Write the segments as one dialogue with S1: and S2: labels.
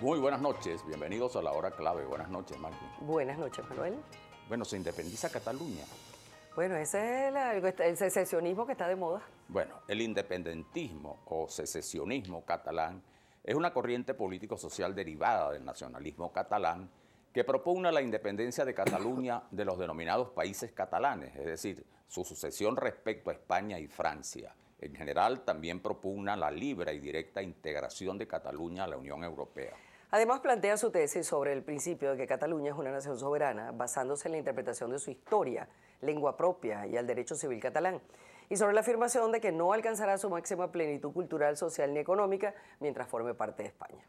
S1: Muy buenas noches, bienvenidos a la hora clave. Buenas noches, Martín. Buenas noches, Manuel. Bueno, se independiza Cataluña.
S2: Bueno, ese es el secesionismo que está de moda.
S1: Bueno, el independentismo o secesionismo catalán es una corriente político-social derivada del nacionalismo catalán que propugna la independencia de Cataluña de los denominados países catalanes, es decir, su sucesión respecto a España y Francia. En general, también propugna la libre y directa integración de Cataluña a la Unión Europea.
S2: Además, plantea su tesis sobre el principio de que Cataluña es una nación soberana, basándose en la interpretación de su historia, lengua propia y al derecho civil catalán, y sobre la afirmación de que no alcanzará su máxima plenitud cultural, social ni económica mientras forme parte de España.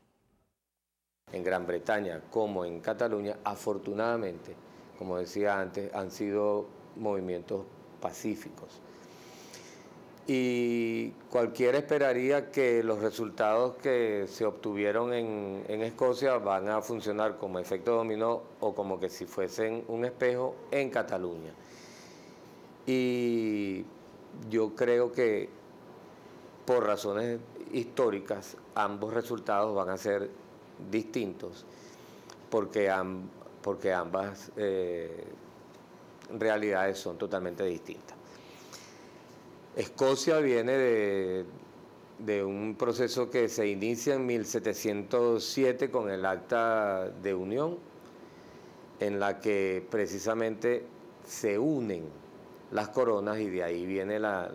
S3: En Gran Bretaña como en Cataluña, afortunadamente, como decía antes, han sido movimientos pacíficos y cualquiera esperaría que los resultados que se obtuvieron en, Escocia van a funcionar como efecto dominó o como que si fuesen un espejo en Cataluña. Y yo creo que por razones históricas ambos resultados van a ser distintos porque, porque ambas eh, realidades son totalmente distintas. Escocia viene de, un proceso que se inicia en 1707 con el Acta de Unión, en la que precisamente se unen las coronas y de ahí viene la,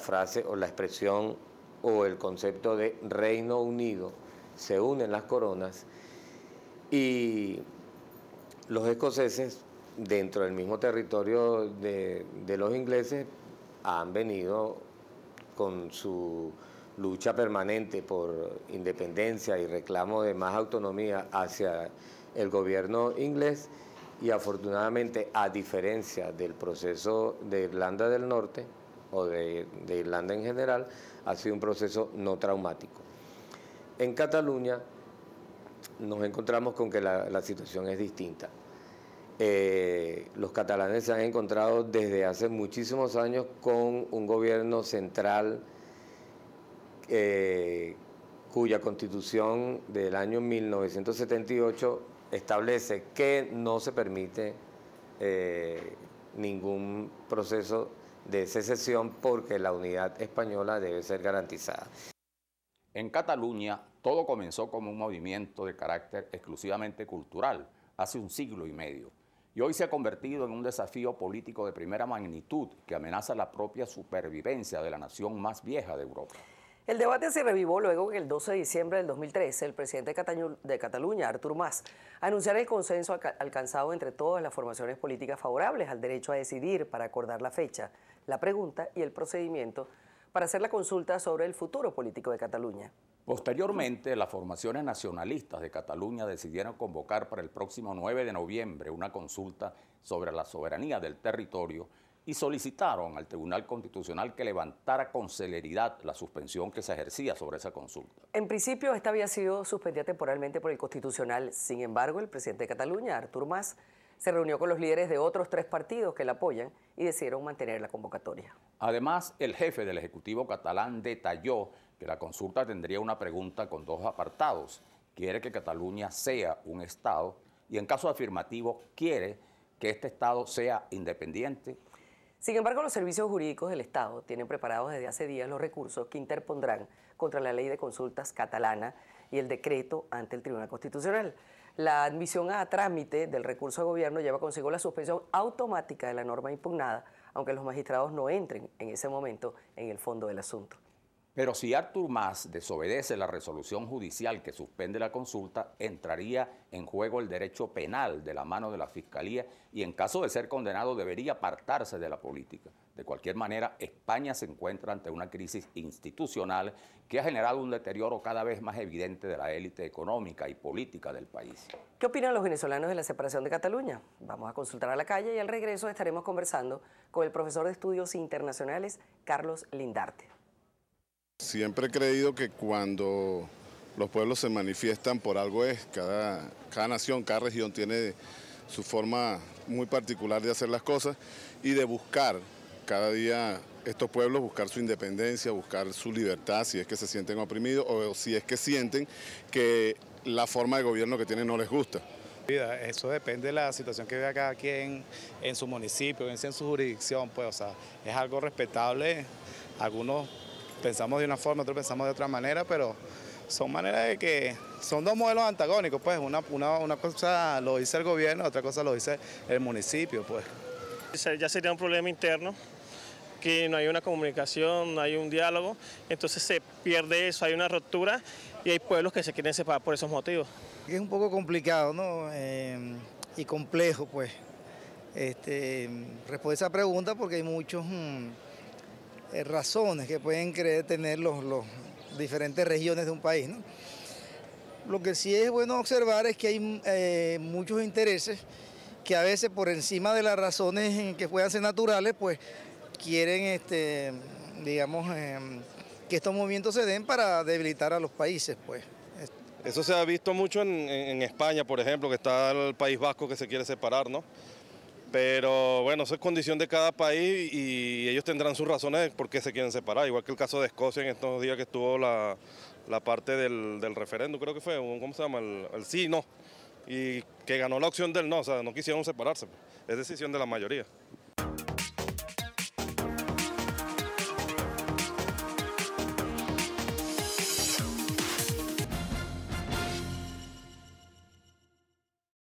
S3: frase o la expresión o el concepto de Reino Unido, se unen las coronas y los escoceses dentro del mismo territorio de los ingleses han venido con su lucha permanente por independencia y reclamo de más autonomía hacia el gobierno inglés y afortunadamente a diferencia del proceso de Irlanda del Norte o de, Irlanda en general, ha sido un proceso no traumático. En Cataluña nos encontramos con que la situación es distinta. Eh, los catalanes se han encontrado desde hace muchísimos años con un gobierno central eh, cuya constitución del año 1978 establece que no se permite eh, ningún proceso de secesión porque la unidad española debe ser garantizada.
S1: En Cataluña
S3: todo comenzó
S1: como un movimiento de carácter exclusivamente cultural hace un siglo y medio y hoy se ha convertido en un desafío político de primera magnitud que amenaza la propia supervivencia de la nación más vieja de Europa.
S2: El debate se revivó luego que el 12 de diciembre del 2013 el presidente de Cataluña, Artur Mas, anunciara el consenso alcanzado entre todas las formaciones políticas favorables al derecho a decidir para acordar la fecha, la pregunta y el procedimiento para hacer la consulta sobre el futuro político de Cataluña.
S1: Posteriormente, las formaciones nacionalistas de Cataluña decidieron convocar para el próximo 9 de noviembre una consulta sobre la soberanía del territorio y solicitaron al Tribunal Constitucional que levantara con celeridad la suspensión que se ejercía sobre esa consulta.
S2: En principio, esta había sido suspendida temporalmente por el Constitucional. Sin embargo, el presidente de Cataluña, Artur Mas, se reunió con los líderes de otros tres partidos que la apoyan y decidieron mantener la convocatoria.
S1: Además, el jefe del Ejecutivo catalán detalló que la consulta tendría una pregunta con dos apartados. ¿Quiere que Cataluña sea un Estado? Y en caso afirmativo, ¿quiere que este Estado sea independiente? Sin embargo, los servicios jurídicos del Estado tienen preparados
S2: desde hace días los recursos que interpondrán contra la ley de consultas catalana y el decreto ante el Tribunal Constitucional. La admisión a trámite del recurso de gobierno lleva consigo la suspensión automática de la norma impugnada, aunque los magistrados no entren en ese momento
S1: en el fondo del asunto. Pero si Artur Mas desobedece la resolución judicial que suspende la consulta, entraría en juego el derecho penal de la mano de la Fiscalía y en caso de ser condenado debería apartarse de la política. De cualquier manera, España se encuentra ante una crisis institucional que ha generado un deterioro cada vez más evidente de la élite económica y política del país.
S2: ¿Qué opinan los venezolanos de la separación de Cataluña? Vamos a consultar a la calle y al regreso estaremos conversando con el profesor de estudios internacionales Carlos Lindarte.
S1: Siempre he creído que cuando los pueblos se manifiestan por algo es, cada, cada nación, cada región tiene su forma muy particular de hacer las cosas y de buscar cada día estos pueblos, buscar su independencia, buscar su libertad, si es que se sienten oprimidos o si es que sienten que la forma de gobierno que tienen no les gusta.
S3: Eso depende de la situación que vea cada
S1: quien en su municipio, en su jurisdicción, pues, o sea, es algo respetable. Algunos pensamos de una forma, otros pensamos de otra manera, pero son maneras de que son dos modelos antagónicos, pues una, una, cosa lo dice el gobierno, otra cosa lo dice el municipio, pues.
S3: Ya sería un problema interno, que no hay una comunicación, no hay un diálogo, entonces se pierde eso, hay una ruptura y hay pueblos que se quieren separar por esos motivos. Es un poco complicado, ¿no? Em, y complejo, pues, este, responder esa pregunta porque hay muchos... Mm, eh, razones que pueden creer tener los, diferentes regiones de un país. Lo que sí es bueno observar es que hay eh, muchos intereses que a veces por encima de las razones que puedan ser naturales, pues quieren, este, digamos, em, que estos movimientos se den para debilitar a los países, pues. Eso
S1: se ha visto mucho en, en España, por ejemplo, que está el País Vasco que se quiere separar, ¿no? Pero bueno, eso es condición de cada país y ellos tendrán sus razones por qué se quieren separar, igual que el caso de Escocia en estos días que estuvo la, parte del, del referéndum, creo que fue, ¿cómo se llama? El, el sí, no. Y que ganó la opción del no, o sea, no quisieron separarse. Pues. Es decisión de la mayoría.